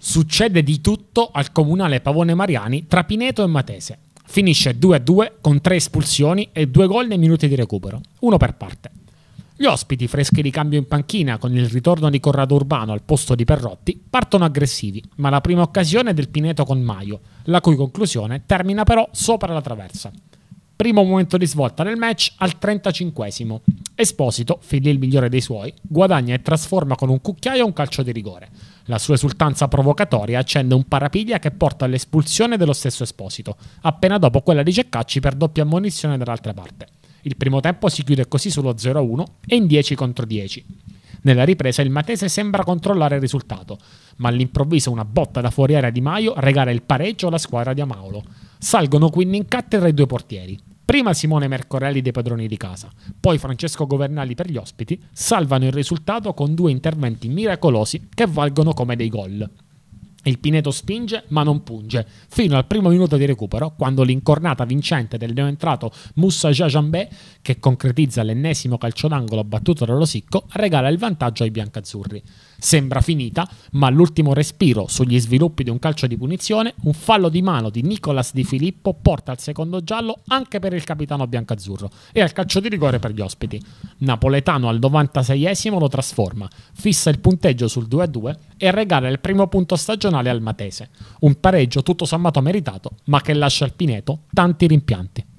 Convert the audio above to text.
Succede di tutto al comunale Pavone Mariani tra Pineto e Matese. Finisce 2-2 con 3 espulsioni e 2 gol nei minuti di recupero, uno per parte. Gli ospiti, freschi di cambio in panchina con il ritorno di Corrado Urbano al posto di Perrotti, partono aggressivi, ma la prima occasione è del Pineto con Maio, la cui conclusione termina però sopra la traversa. Primo momento di svolta nel match al 35 Esposito, figlio il migliore dei suoi, guadagna e trasforma con un cucchiaio un calcio di rigore. La sua esultanza provocatoria accende un parapiglia che porta all'espulsione dello stesso Esposito, appena dopo quella di Ceccacci per doppia ammonizione dall'altra parte. Il primo tempo si chiude così sullo 0-1 e in 10 contro 10. Nella ripresa il Matese sembra controllare il risultato, ma all'improvviso una botta da fuori area di Maio regala il pareggio alla squadra di Amaolo. Salgono quindi in cattedra i due portieri. Prima Simone Mercorelli dei padroni di casa, poi Francesco Governali per gli ospiti salvano il risultato con due interventi miracolosi che valgono come dei gol. Il Pineto spinge ma non punge, fino al primo minuto di recupero, quando l'incornata vincente del neoentrato Moussa Jajambé, che concretizza l'ennesimo calcio d'angolo battuto da Rosicco, regala il vantaggio ai biancazzurri. Sembra finita, ma all'ultimo respiro, sugli sviluppi di un calcio di punizione, un fallo di mano di Nicolas Di Filippo porta al secondo giallo anche per il capitano biancazzurro e al calcio di rigore per gli ospiti. Napoletano al 96esimo lo trasforma, fissa il punteggio sul 2-2 e regala il primo punto stagione nazionale almatese. Un pareggio tutto sommato meritato, ma che lascia al Pineto tanti rimpianti.